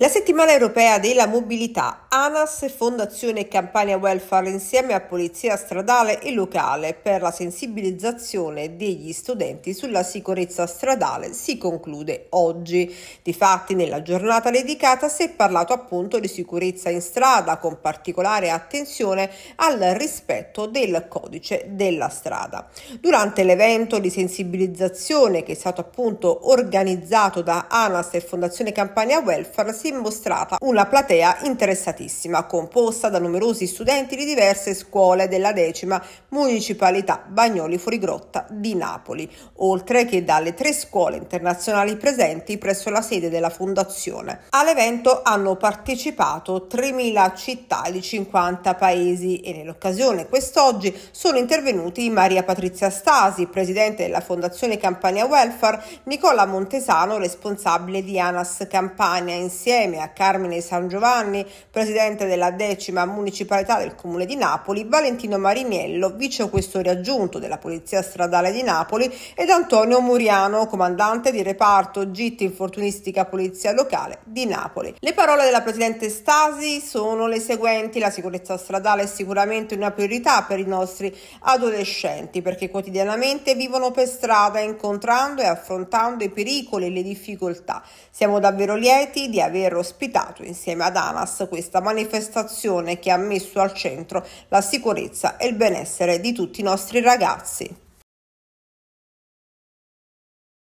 La settimana europea della mobilità ANAS e Fondazione Campania Welfare insieme a Polizia Stradale e Locale per la sensibilizzazione degli studenti sulla sicurezza stradale si conclude oggi. Difatti nella giornata dedicata si è parlato appunto di sicurezza in strada con particolare attenzione al rispetto del codice della strada. Durante l'evento di sensibilizzazione che è stato appunto organizzato da ANAS e Fondazione Campania Welfare si è mostrata una platea interessatissima Bellissima, composta da numerosi studenti di diverse scuole della decima municipalità Bagnoli Fuorigrotta di Napoli, oltre che dalle tre scuole internazionali presenti presso la sede della fondazione. All'evento hanno partecipato 3.000 città di 50 paesi e nell'occasione quest'oggi sono intervenuti Maria Patrizia Stasi, presidente della Fondazione Campania Welfare, Nicola Montesano, responsabile di ANAS Campania, insieme a Carmine San Giovanni, presidente presidente della decima municipalità del comune di Napoli, Valentino Mariniello, vicequestore aggiunto della Polizia Stradale di Napoli, ed Antonio Muriano, comandante di reparto GIT Infortunistica Polizia Locale di Napoli. Le parole della presidente Stasi sono le seguenti: la sicurezza stradale è sicuramente una priorità per i nostri adolescenti perché quotidianamente vivono per strada incontrando e affrontando i pericoli e le difficoltà. Siamo davvero lieti di aver ospitato insieme ad ANAS questa questa manifestazione che ha messo al centro la sicurezza e il benessere di tutti i nostri ragazzi.